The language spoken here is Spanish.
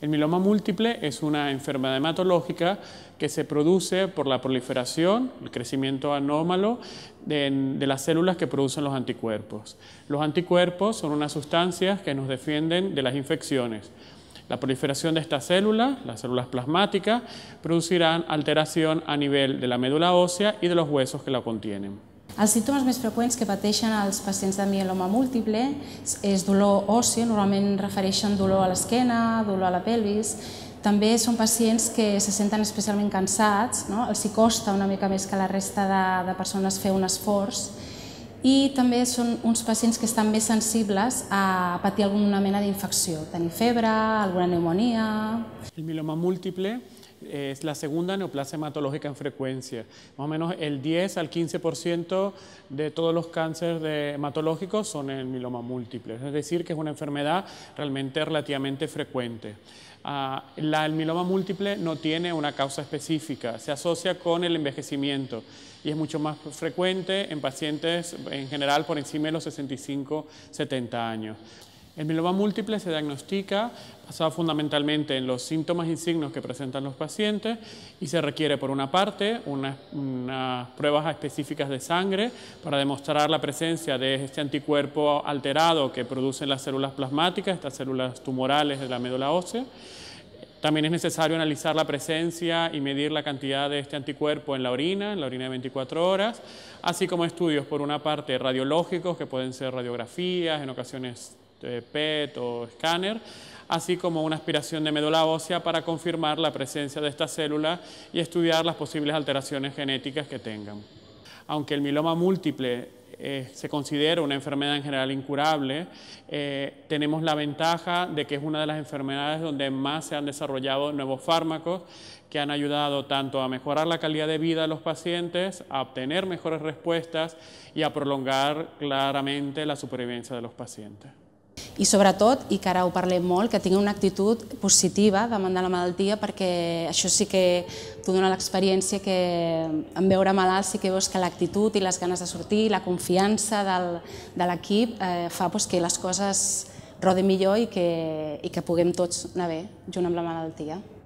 El mieloma múltiple es una enfermedad hematológica que se produce por la proliferación, el crecimiento anómalo de, de, las células que producen los anticuerpos. Los anticuerpos son unas sustancias que nos defienden de las infecciones. La proliferación de estas células, las células plasmáticas, producirán alteración a nivel de la médula ósea y de los huesos que la contienen. Els símptomes més freqüents que pateixen els pacients de mieloma múltiple és dolor òssia, normalment refereixen dolor a l'esquena, dolor a la pelvis, també són pacients que se senten especialment cansats, no? els costa una mica més que la resta de, de persones fer un esforç, i també són uns pacients que estan més sensibles a patir alguna mena d'infecció, tenir febre, alguna pneumonia... El mieloma múltiple es la segunda neoplasia hematológica en frecuencia. Más o menos el 10 al 15% de todos los cánceres hematológicos son en miloma múltiple, es decir, que es una enfermedad realmente relativamente frecuente. Ah, la, el múltiple no tiene una causa específica, se asocia con el envejecimiento y es mucho más frecuente en pacientes en general por encima de los 65-70 años. El mieloma múltiple se diagnostica basado fundamentalmente en los síntomas y signos que presentan los pacientes y se requiere por una parte unas, unas pruebas específicas de sangre para demostrar la presencia de este anticuerpo alterado que producen las células plasmáticas, estas células tumorales de la médula ósea. También es necesario analizar la presencia y medir la cantidad de este anticuerpo en la orina, en la orina de 24 horas, así como estudios por una parte radiológicos, que pueden ser radiografías, en ocasiones eh, PET o escáner, así como una aspiración de médula ósea para confirmar la presencia de esta célula y estudiar las posibles alteraciones genéticas que tengan. Aunque el miloma múltiple eh, se considera una enfermedad en general incurable, eh, tenemos la ventaja de que es una de las enfermedades donde más se han desarrollado nuevos fármacos que han ayudado tanto a mejorar la calidad de vida de los pacientes, a obtener mejores respuestas y a prolongar claramente la supervivencia de los pacientes. i sobretot, i que ara ho parlem molt, que tinguin una actitud positiva davant de la malaltia perquè això sí que t'ho dona l'experiència que en veure malalt sí que veus que l'actitud i les ganes de sortir, la confiança del, de l'equip eh, fa doncs, que les coses rodin millor i que, i que puguem tots anar bé junt amb la malaltia.